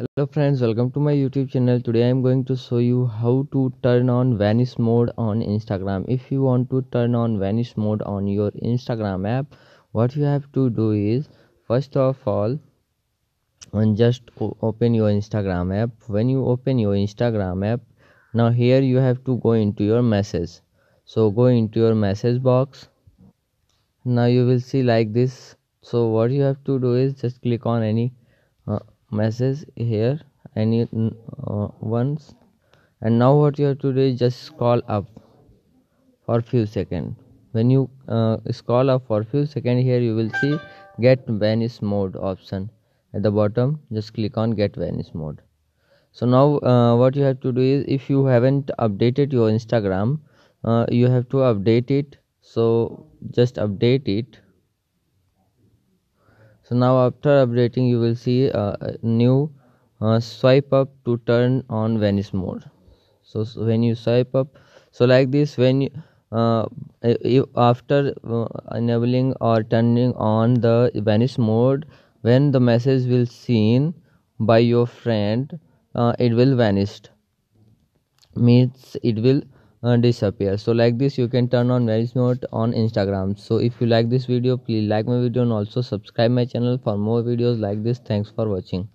hello friends welcome to my youtube channel today i am going to show you how to turn on vanish mode on instagram if you want to turn on vanish mode on your instagram app what you have to do is first of all and just open your instagram app when you open your instagram app now here you have to go into your message so go into your message box now you will see like this so what you have to do is just click on any uh, message here any you, uh, once and now what you have to do is just scroll up for few seconds when you uh, scroll up for few seconds here you will see get vanish mode option at the bottom just click on get vanish mode so now uh, what you have to do is if you haven't updated your instagram uh, you have to update it so just update it so now after updating you will see uh, a new uh, swipe up to turn on vanish mode so, so, when you swipe up so like this when you uh, after uh, enabling or turning on the vanish mode when the message will seen by your friend uh, it will vanished means it will uh, disappear so like this you can turn on marriage note on instagram so if you like this video please like my video and also subscribe my channel for more videos like this thanks for watching